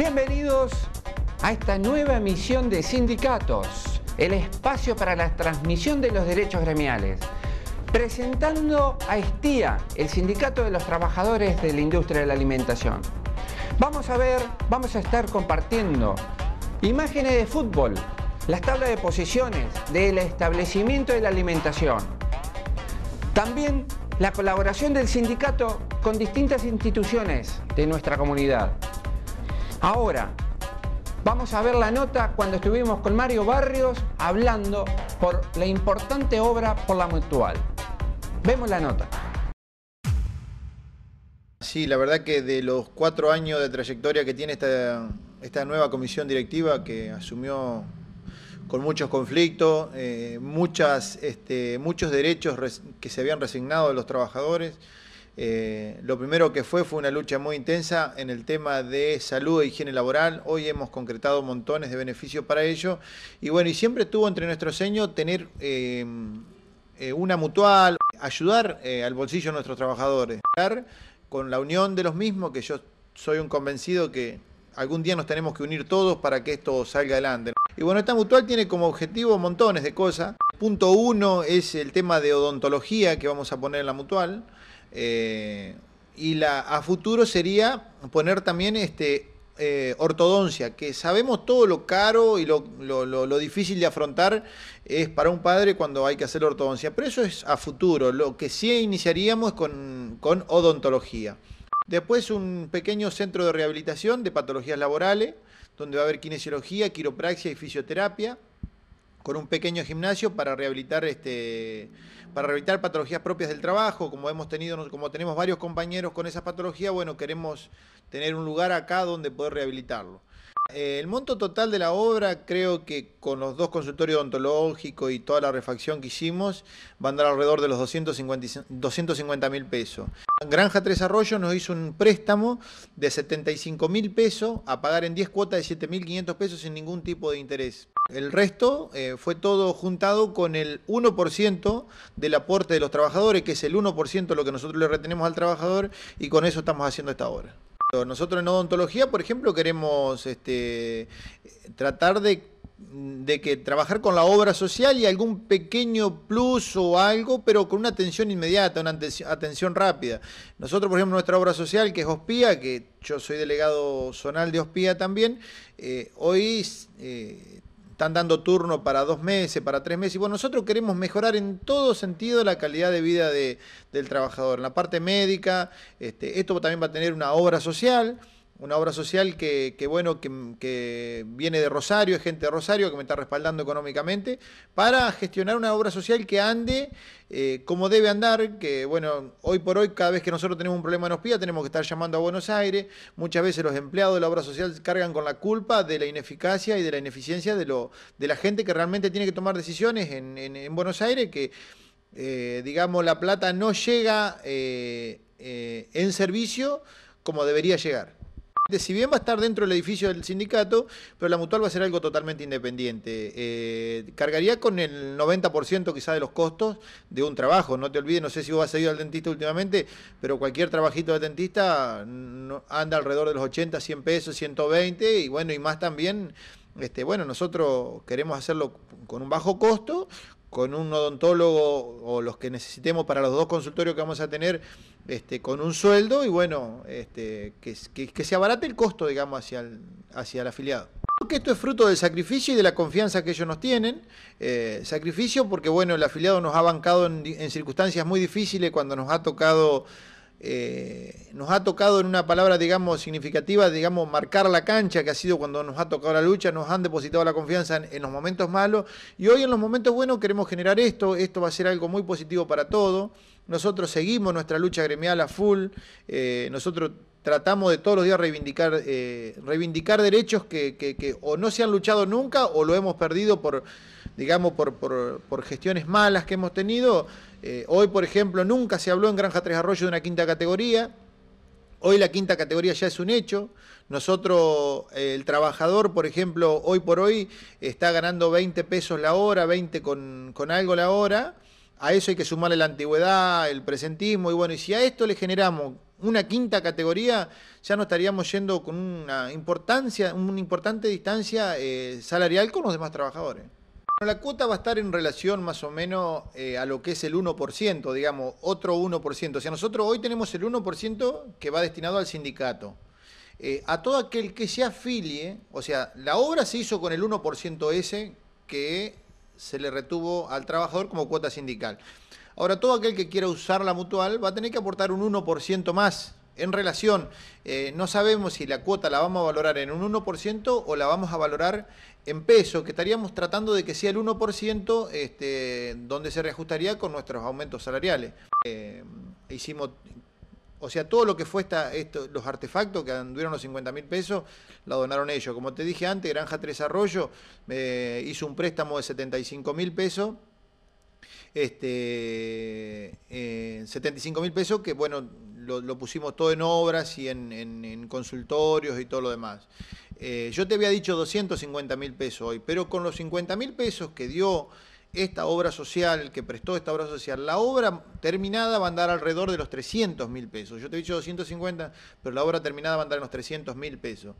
Bienvenidos a esta nueva emisión de Sindicatos, el espacio para la transmisión de los derechos gremiales. Presentando a Estía, el Sindicato de los Trabajadores de la Industria de la Alimentación. Vamos a ver, vamos a estar compartiendo imágenes de fútbol, las tablas de posiciones del establecimiento de la alimentación. También la colaboración del sindicato con distintas instituciones de nuestra comunidad. Ahora, vamos a ver la nota cuando estuvimos con Mario Barrios hablando por la importante obra por la mutual. Vemos la nota. Sí, la verdad que de los cuatro años de trayectoria que tiene esta, nueva comisión directiva que asumió con muchos conflictos, eh, este, muchos derechos que se habían resignado de los trabajadores, eh, lo primero que fue fue una lucha muy intensa en el tema de salud e higiene laboral. Hoy hemos concretado montones de beneficios para ello. Y bueno, y siempre tuvo entre nuestros sueños tener eh, eh, una mutual, ayudar al bolsillo de nuestros trabajadores. Con la unión de los mismos, que yo soy un convencido que algún día nos tenemos que unir todos para que esto salga adelante. Y bueno, esta mutual tiene como objetivo montones de cosas. Punto uno es el tema de odontología que vamos a poner en la mutual. Eh, y la, a futuro sería poner también este, eh, ortodoncia, que sabemos todo lo caro y lo, difícil de afrontar es para un padre cuando hay que hacer ortodoncia, pero eso es a futuro, lo que sí iniciaríamos con, con odontología. Después un pequeño centro de rehabilitación de patologías laborales, donde va a haber kinesiología, quiropraxia y fisioterapia con un pequeño gimnasio para rehabilitar este para rehabilitar patologías propias del trabajo, como hemos tenido como tenemos varios compañeros con esas patologías, bueno, queremos tener un lugar acá donde poder rehabilitarlo. Eh, el monto total de la obra, creo que con los dos consultorios odontológicos y toda la refacción que hicimos, va a andar alrededor de los 250 mil pesos. Granja Tres Arroyos nos hizo un préstamo de 75 mil pesos a pagar en 10 cuotas de 7.500 pesos sin ningún tipo de interés. El resto eh, fue todo juntado con el 1% del aporte de los trabajadores, que es el 1% lo que nosotros le retenemos al trabajador, y con eso estamos haciendo esta obra. Nosotros en odontología, por ejemplo, queremos este, tratar de, que trabajar con la obra social y algún pequeño plus o algo, pero con una atención inmediata, una atención rápida. Nosotros, por ejemplo, nuestra obra social, que es Hospía, que yo soy delegado zonal de Hospía también, eh, hoy eh, están dando turno para dos meses, para tres meses. Y bueno, nosotros queremos mejorar en todo sentido la calidad de vida del trabajador. En la parte médica, este, esto también va a tener una obra social una obra social que, bueno, que, viene de Rosario, es gente de Rosario que me está respaldando económicamente, para gestionar una obra social que ande eh, como debe andar, que bueno, hoy por hoy cada vez que nosotros tenemos un problema en Ospía tenemos que estar llamando a Buenos Aires, muchas veces los empleados de la obra social cargan con la culpa de la ineficacia y de la ineficiencia de, lo, de la gente que realmente tiene que tomar decisiones en, Buenos Aires, que eh, digamos la plata no llega eh, en servicio como debería llegar. Si bien va a estar dentro del edificio del sindicato, pero la mutual va a ser algo totalmente independiente. Eh, cargaría con el 90% quizá de los costos de un trabajo. No te olvides, no sé si vos has ido al dentista últimamente, pero cualquier trabajito de dentista anda alrededor de los 80, 100 pesos, 120 y bueno, y más también. Este, bueno, nosotros queremos hacerlo con un bajo costo, con un odontólogo o los que necesitemos para los dos consultorios que vamos a tener este, con un sueldo y bueno, este, que, que, se abarate el costo, digamos, hacia el, hacia el afiliado. Que esto es fruto del sacrificio y de la confianza que ellos nos tienen. Eh, sacrificio porque bueno, el afiliado nos ha bancado en circunstancias muy difíciles cuando nos ha tocado eh, nos ha tocado en una palabra, digamos, significativa, digamos, marcar la cancha, que ha sido cuando nos ha tocado la lucha, nos han depositado la confianza en, los momentos malos, y hoy en los momentos buenos queremos generar esto, esto va a ser algo muy positivo para todos, nosotros seguimos nuestra lucha gremial a full, eh, nosotros tratamos de todos los días reivindicar, eh, reivindicar derechos que, que o no se han luchado nunca o lo hemos perdido por digamos, por, por, gestiones malas que hemos tenido. Eh, hoy, por ejemplo, nunca se habló en Granja Tres Arroyos de una quinta categoría. Hoy la quinta categoría ya es un hecho. Nosotros, eh, el trabajador, por ejemplo, hoy por hoy está ganando 20 pesos la hora, 20 con, algo la hora. A eso hay que sumarle la antigüedad, el presentismo y bueno, y si a esto le generamos una quinta categoría, ya no estaríamos yendo con una importancia, una importante distancia eh, salarial con los demás trabajadores la cuota va a estar en relación más o menos eh, a lo que es el 1%, digamos, otro 1%. O sea, nosotros hoy tenemos el 1% que va destinado al sindicato. Eh, a todo aquel que se afilie, o sea, la obra se hizo con el 1% ese que se le retuvo al trabajador como cuota sindical. Ahora, todo aquel que quiera usar la mutual va a tener que aportar un 1% más en relación, eh, no sabemos si la cuota la vamos a valorar en un 1% o la vamos a valorar en peso, que estaríamos tratando de que sea el 1%, este, donde se reajustaría con nuestros aumentos salariales. Eh, hicimos o sea, todo lo que fue esta, los artefactos que anduvieron los 50 mil pesos, la donaron ellos. Como te dije antes, Granja Tres Arroyos eh, hizo un préstamo de 75 mil pesos. Este, eh, 75 mil pesos que, bueno, lo, pusimos todo en obras y en, consultorios y todo lo demás. Eh, yo te había dicho 250 mil pesos hoy, pero con los 50 mil pesos que dio esta obra social, que prestó esta obra social, la obra terminada va a andar alrededor de los 300 mil pesos. Yo te he dicho 250, pero la obra terminada va a andar en los 300 mil pesos.